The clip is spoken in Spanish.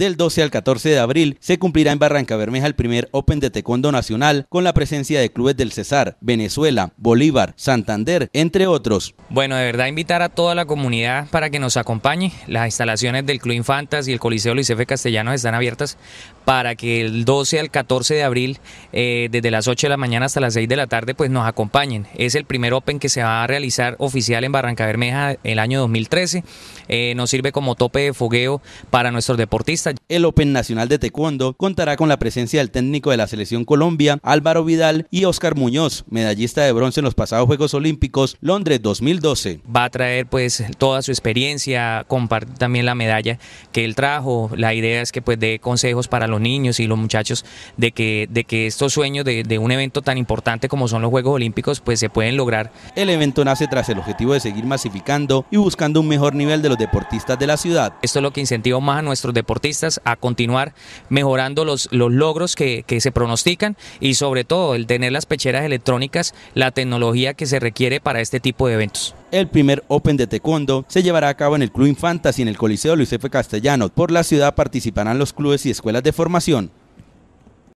Del 12 al 14 de abril se cumplirá en Barranca Bermeja el primer Open de Taekwondo Nacional con la presencia de clubes del Cesar, Venezuela, Bolívar, Santander, entre otros. Bueno, de verdad invitar a toda la comunidad para que nos acompañe. Las instalaciones del Club Infantas y el Coliseo Luis F. Castellanos están abiertas para que el 12 al 14 de abril, eh, desde las 8 de la mañana hasta las 6 de la tarde, pues nos acompañen. Es el primer Open que se va a realizar oficial en Barranca Bermeja el año 2013. Eh, nos sirve como tope de fogueo para nuestros deportistas el Open Nacional de Taekwondo contará con la presencia del técnico de la selección Colombia, Álvaro Vidal, y Oscar Muñoz, medallista de bronce en los pasados Juegos Olímpicos Londres 2012. Va a traer pues toda su experiencia, compartir también la medalla que él trajo. La idea es que pues dé consejos para los niños y los muchachos de que, de que estos sueños de, un evento tan importante como son los Juegos Olímpicos pues se pueden lograr. El evento nace tras el objetivo de seguir masificando y buscando un mejor nivel de los deportistas de la ciudad. Esto es lo que incentiva más a nuestros deportistas a continuar mejorando los, logros que, se pronostican y sobre todo el tener las pecheras electrónicas, la tecnología que se requiere para este tipo de eventos. El primer Open de Taekwondo se llevará a cabo en el Club Infantas y en el Coliseo Luis Castellano. Por la ciudad participarán los clubes y escuelas de formación